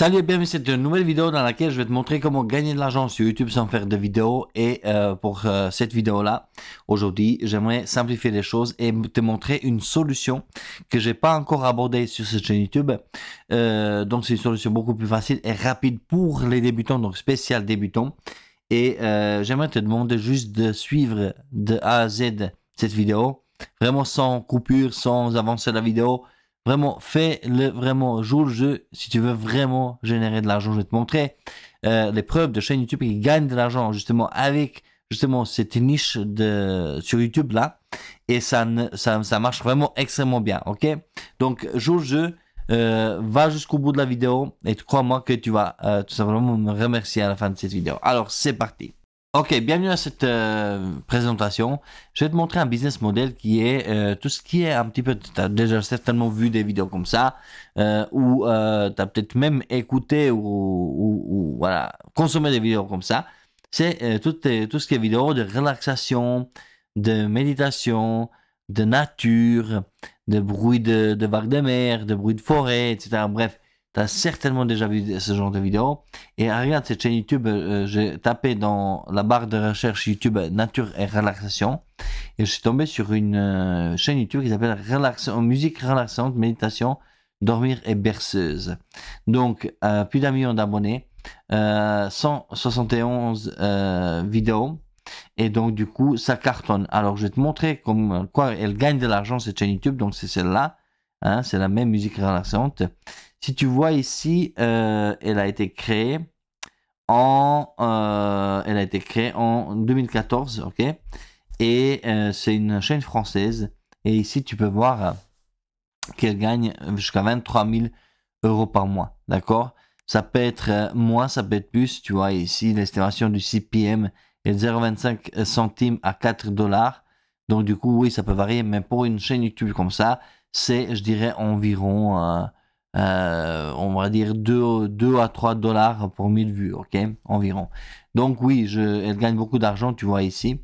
Salut et bienvenue, c'est une nouvelle vidéo dans laquelle je vais te montrer comment gagner de l'argent sur YouTube sans faire de vidéo. Et euh, pour euh, cette vidéo-là, aujourd'hui, j'aimerais simplifier les choses et te montrer une solution que j'ai pas encore abordée sur cette chaîne YouTube. Euh, donc c'est une solution beaucoup plus facile et rapide pour les débutants, donc spécial débutants. Et j'aimerais te demander juste de suivre de A à Z cette vidéo, vraiment sans coupure, sans avancer la vidéo Vraiment, fais-le vraiment, joue le jeu si tu veux vraiment générer de l'argent. Je vais te montrer euh, les preuves de chaîne YouTube qui gagnent de l'argent justement avec justement cette niche de sur YouTube là et ça ça, marche vraiment extrêmement bien. Ok, donc joue le jeu. Euh, va jusqu'au bout de la vidéo et crois-moi que tu vas euh, tout simplement me remercier à la fin de cette vidéo. Alors c'est parti. Ok, bienvenue à cette euh, présentation. Je vais te montrer un business model qui est euh, tout ce qui est un petit peu, tu as déjà certainement vu des vidéos comme ça, euh, ou tu as peut-être même écouté ou, voilà, consommé des vidéos comme ça. C'est tout, ce qui est vidéo de relaxation, de méditation, de nature, de bruit de, de vagues de mer, de bruit de forêt, etc. Bref, tu as certainement déjà vu ce genre de vidéo. Et ah, regarde cette chaîne YouTube, euh, euh, j'ai tapé dans la barre de recherche YouTube euh, nature et relaxation. Et je suis tombé sur une chaîne YouTube qui s'appelle Relaxation, musique relaxante, méditation, dormir et berceuse. Donc, plus d'un million d'abonnés, 171 vidéos. Et donc, du coup, ça cartonne. Alors, je vais te montrer comment quoi elle gagne de l'argent, cette chaîne YouTube. Donc, c'est celle-là. Hein, c'est la même musique relaxante. Si tu vois ici, euh, elle a été créée en, euh, elle a été créée en 2014, ok Et euh, c'est une chaîne française. Et ici, tu peux voir qu'elle gagne jusqu'à 23 000 euros par mois, d'accord Ça peut être moins, ça peut être plus. Tu vois ici, l'estimation du CPM est 0,25 centimes à 4 dollars. Donc du coup, oui, ça peut varier, mais pour une chaîne YouTube comme ça, c'est, je dirais, environ euh, on va dire 2, à 3 dollars pour 1000 vues, ok Environ. Donc oui, je, elle gagne beaucoup d'argent, tu vois ici.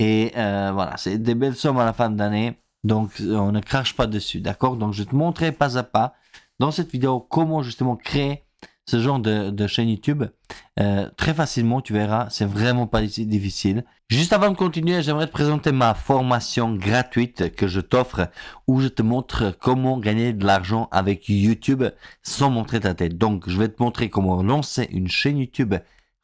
Et euh, voilà, c'est des belles sommes à la fin de l'année. Donc on ne crache pas dessus, d'accord Donc je te montrer pas à pas dans cette vidéo comment justement créer ce genre de, chaîne YouTube euh, très facilement, tu verras, c'est vraiment pas difficile. Juste avant de continuer, j'aimerais te présenter ma formation gratuite que je t'offre où je te montre comment gagner de l'argent avec YouTube sans montrer ta tête. Donc, je vais te montrer comment lancer une chaîne YouTube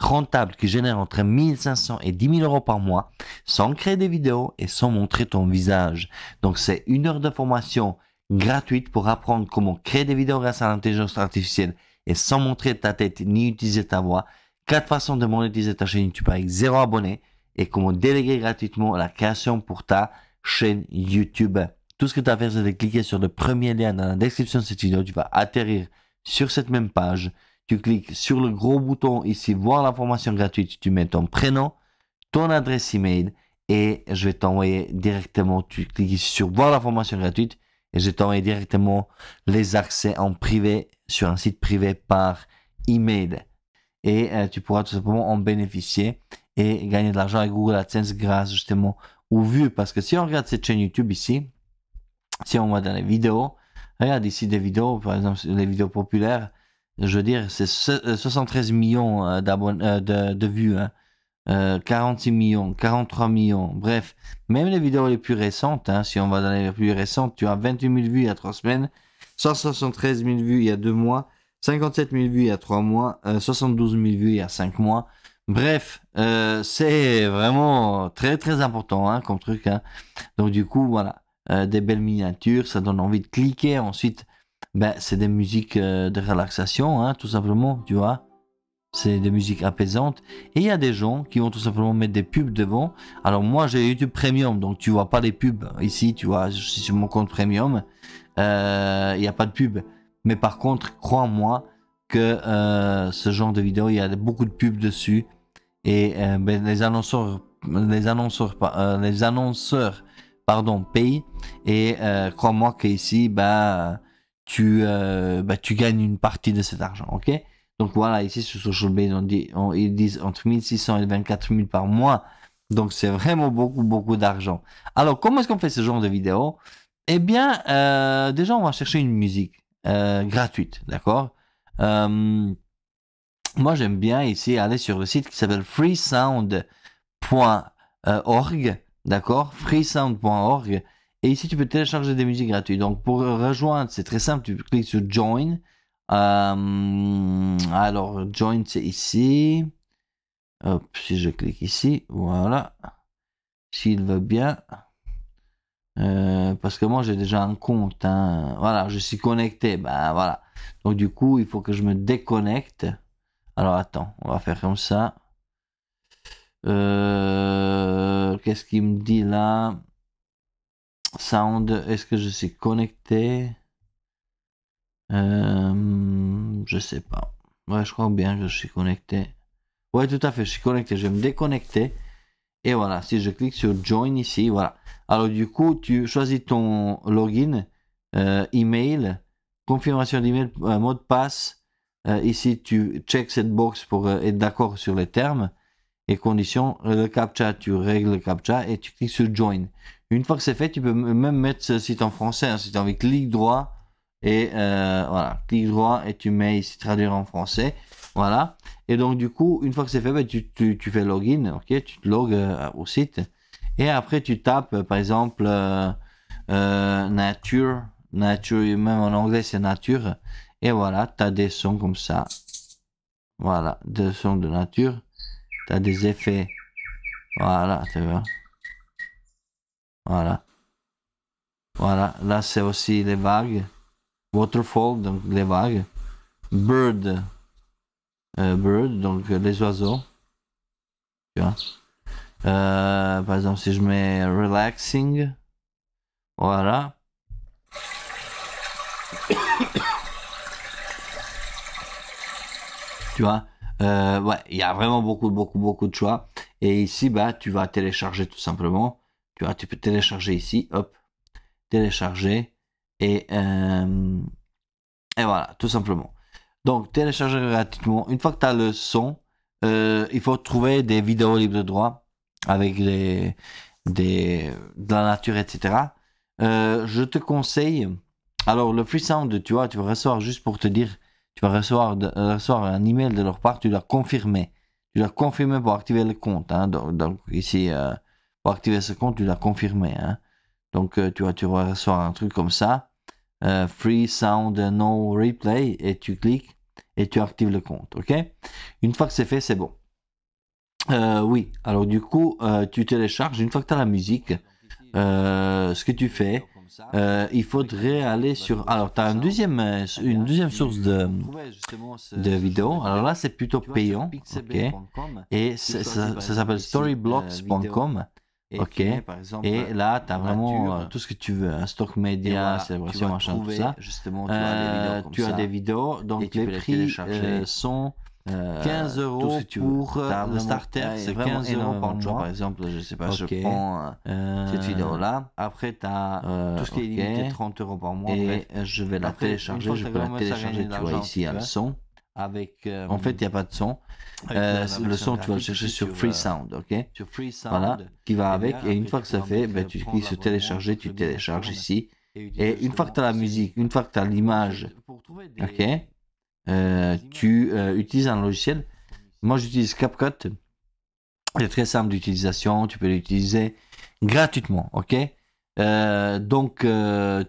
rentable qui génère entre 1500 et 10 000 euros par mois sans créer des vidéos et sans montrer ton visage. Donc, c'est une heure de formation gratuite pour apprendre comment créer des vidéos grâce à l'intelligence artificielle et sans montrer ta tête ni utiliser ta voix. Quatre façons de monétiser ta chaîne YouTube avec zéro abonné et comment déléguer gratuitement la création pour ta chaîne YouTube. Tout ce que tu as à faire, c'est de cliquer sur le premier lien dans la description de cette vidéo. Tu vas atterrir sur cette même page. Tu cliques sur le gros bouton ici, voir la formation gratuite. Tu mets ton prénom, ton adresse email et je vais t'envoyer directement. Tu cliques ici sur voir la formation gratuite et je vais t'envoyer directement les accès en privé sur un site privé par email. Et euh, tu pourras tout simplement en bénéficier et gagner de l'argent avec Google AdSense grâce justement aux vues. Parce que si on regarde cette chaîne YouTube ici, si on va dans les vidéos, regarde ici des vidéos, par exemple les vidéos populaires, je veux dire, c'est 73 euh, millions euh, d'abonnés, de, vues, 46 hein. millions, 43 millions, bref, même les vidéos les plus récentes, hein, si on va dans les plus récentes, tu as 28 000 vues il y a 3 semaines, 173 000 vues il y a deux mois, 57 000 vues il y a trois mois, 72 euh, 000 vues il y a cinq mois. Bref, euh, c'est vraiment très très important hein, comme truc. Hein. Donc du coup, voilà, euh, des belles miniatures, ça donne envie de cliquer. Ensuite, ben, c'est des musiques de relaxation, hein, tout simplement, tu vois. C'est des musiques apaisantes. Et il y a des gens qui vont tout simplement mettre des pubs devant. Alors moi, j'ai YouTube Premium, donc tu vois pas les pubs ici, tu vois, je suis sur mon compte Premium il euh, n'y a pas de pub. Mais par contre, crois-moi que euh, ce genre de vidéo, il y a beaucoup de pubs dessus. Et euh, ben, les annonceurs, les annonceurs, les annonceurs pardon, payent. Et crois-moi qu'ici, bah, tu, bah, tu gagnes une partie de cet argent. ok Donc voilà, ici sur Social on dit, on, ils disent entre 1600 et 24 par mois. Donc c'est vraiment beaucoup, beaucoup d'argent. Alors comment est-ce qu'on fait ce genre de vidéo eh bien, euh, déjà, on va chercher une musique euh, gratuite, d'accord euh, Moi, j'aime bien ici aller sur le site qui s'appelle freesound.org, d'accord Freesound.org. Et ici, tu peux télécharger des musiques gratuites. Donc, pour rejoindre, c'est très simple, tu cliques sur Join. alors, Join, c'est ici. si je clique ici, voilà. S'il va bien. Euh, parce que moi j'ai déjà un compte, hein. voilà, je suis connecté, ben voilà. Donc du coup, il faut que je me déconnecte. Alors attends, on va faire comme ça. Euh, qu'est-ce qu'il me dit là Sound, est-ce que je suis connecté euh, Je sais pas. Ouais, je crois bien que je suis connecté. Ouais, tout à fait, je suis connecté. Je vais me déconnecter et voilà, si je clique sur Join ici, voilà. Alors du coup, tu choisis ton login, euh, email, confirmation d'email, euh, mot de passe. Euh, ici, tu check cette box pour être d'accord sur les termes et conditions. Le CAPTCHA, tu règles le CAPTCHA et tu cliques sur Join. Une fois que c'est fait, tu peux même mettre ce site en français. Hein. si tu as envie, clic droit et voilà, clic droit et tu mets ici traduire en français. Voilà. Et donc, du coup, une fois que c'est fait, bah, tu, fais login, ok, tu te logues euh, au site. Et après, tu tapes, par exemple, euh, euh, nature, nature, même en anglais, c'est nature. Et voilà, tu as des sons comme ça. Voilà, des sons de nature. Tu as des effets. Voilà, tu vois. Voilà. Voilà, là c'est aussi les vagues. Waterfall, donc les vagues. Bird, euh, bird, donc euh, les oiseaux. Tu vois. Euh, par exemple, si je mets relaxing, voilà. tu vois, ouais, il y a vraiment beaucoup, beaucoup, beaucoup de choix. Et ici, bah, tu vas télécharger tout simplement. Tu vois, tu peux télécharger ici, hop, télécharger et et voilà, tout simplement. Donc, télécharger gratuitement. Une fois que tu as le son, euh, il faut trouver des vidéos libres de droit avec de la nature, etc. Euh, je te conseille. Alors, le free sound, tu vois, tu vas recevoir juste pour te dire, tu vas recevoir, un email de leur part, tu dois confirmer. Tu dois confirmer pour activer le compte. Hein. Donc, ici, euh, pour activer ce compte, tu dois confirmer. Hein. Donc, tu vois, tu vas recevoir un truc comme ça. Euh, free Sound No Replay et tu cliques et tu actives le compte. Ok Une fois que c'est fait, c'est bon. Euh, oui, alors du coup, euh, tu télécharges une fois que tu as la musique. ce que tu fais, il faudrait aller sur. Alors, tu as deuxième, une deuxième source de, vidéos. Alors là, c'est plutôt payant. ok Et ça, s'appelle storyblocks.com. Et ok. et là, tu as vraiment euh, tout ce que tu veux, un hein, stock média, voilà, célébration, machin, tout ça. Justement, tu as des euh, vidéos. Comme tu as des vidéos, donc les, prix euh, sont 15 euros pour le starter, c'est 15 euros par mois. Par exemple, je sais pas, je prends cette vidéo-là. Après, tu as tout ce qui est limité 30 euros par mois. Et je vais la télécharger. Je vais la télécharger, tu vois, ici, à le son avec. Euh, en fait, il n'y a pas de son. Euh, le son, tu vas le chercher sur Free Sound, ok Sur Voilà, qui va avec. Et une bah, fois que ça fait, ben, tu cliques sur télécharger, tu télécharges ici. Et une fois que tu as la musique, une fois que euh, tu as l'image, ok Tu utilises un logiciel. Moi, j'utilise CapCut. C'est très simple d'utilisation. Tu peux l'utiliser gratuitement, ok donc,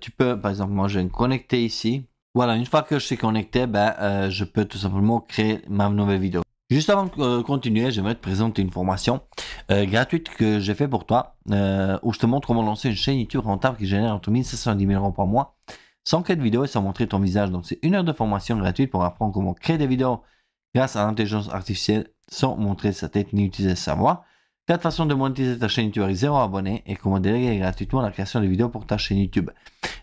tu peux, par exemple, moi, je vais me connecter ici. Voilà, une fois que je suis connecté, ben, euh, je peux tout simplement créer ma nouvelle vidéo. Juste avant de euh, continuer, j'aimerais te présenter une formation euh, gratuite que j'ai fait pour toi, où je te montre comment lancer une chaîne YouTube rentable qui génère entre 1710 000 euros par mois, sans créer de vidéo et sans montrer ton visage. Donc c'est une heure de formation gratuite pour apprendre comment créer des vidéos grâce à l'intelligence artificielle sans montrer sa tête ni utiliser sa voix. 4 façons de monétiser ta chaîne YouTube avec 0 abonnés et comment déléguer gratuitement la création de vidéos pour ta chaîne YouTube.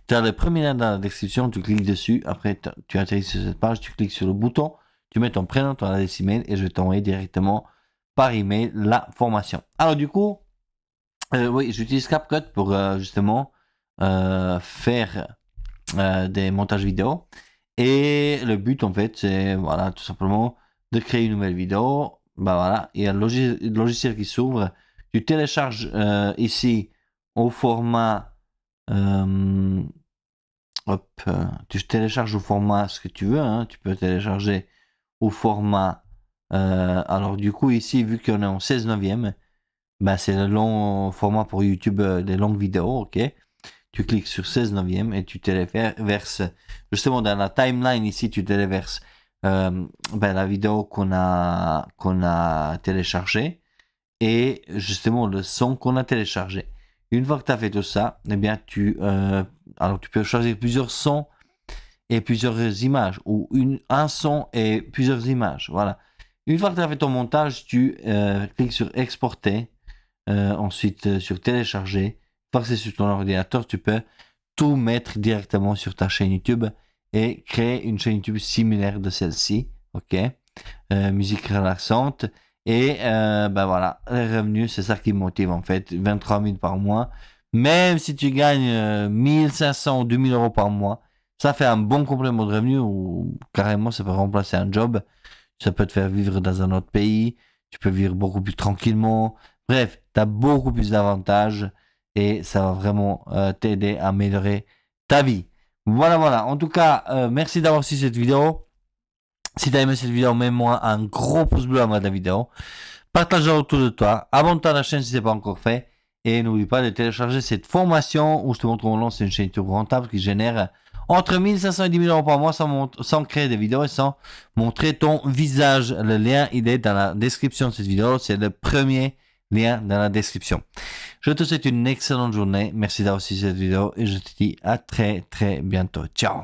Tu as le premier lien dans la description, tu cliques dessus, après tu atterris sur cette page, tu cliques sur le bouton, tu mets ton prénom, ton adresse email et je vais t'envoyer directement par email la formation. Alors du coup, euh, oui, j'utilise CapCut pour euh, justement euh, faire des montages vidéo et le but en fait c'est voilà tout simplement de créer une nouvelle vidéo ben voilà, il y a le, logiciel qui s'ouvre. Tu télécharges euh, ici au format. Euh, hop, euh, tu télécharges au format ce que tu veux. Hein. tu peux télécharger au format. alors, du coup, ici, vu qu'on est en 16 neuvième, ben bah, c'est le long format pour YouTube, des longues vidéos, ok Tu cliques sur 16 neuvième et tu téléverses. Justement, dans la timeline ici, tu téléverses euh, ben, la vidéo qu'on a, qu'on a téléchargée et justement le son qu'on a téléchargé. Une fois que tu as fait tout ça, eh bien tu, euh, alors tu peux choisir plusieurs sons et plusieurs images, ou un son et plusieurs images. Voilà. Une fois que tu as fait ton montage, tu euh, cliques sur exporter, ensuite sur télécharger. Parce sur ton ordinateur, tu peux tout mettre directement sur ta chaîne YouTube et créer une chaîne YouTube similaire de celle-ci. Ok, euh, musique relaxante. Et euh, ben voilà, les revenus, c'est ça qui motive en fait. 23 000 par mois. Même si tu gagnes 1500 euh, ou 2000 euros par mois, ça fait un bon complément de revenus ou carrément ça peut remplacer un job. Ça peut te faire vivre dans un autre pays. Tu peux vivre beaucoup plus tranquillement. Bref, tu as beaucoup plus d'avantages et ça va vraiment t'aider à améliorer ta vie. Voilà, voilà. En tout cas, euh, merci d'avoir suivi cette vidéo. Si t'as aimé cette vidéo, mets-moi un gros pouce bleu en bas de la vidéo. Partage-la autour de toi. Abonne-toi à la chaîne si ce n'est pas encore fait. Et n'oublie pas de télécharger cette formation où je te montre comment lancer une chaîne YouTube rentable qui génère entre 1500 et 10 000 euros par mois sans, sans, créer des vidéos et sans montrer ton visage. Le lien, il est dans la description de cette vidéo. C'est le premier lien dans la description. Je te souhaite une excellente journée. Merci d'avoir suivi cette vidéo et je te dis à très très bientôt. Ciao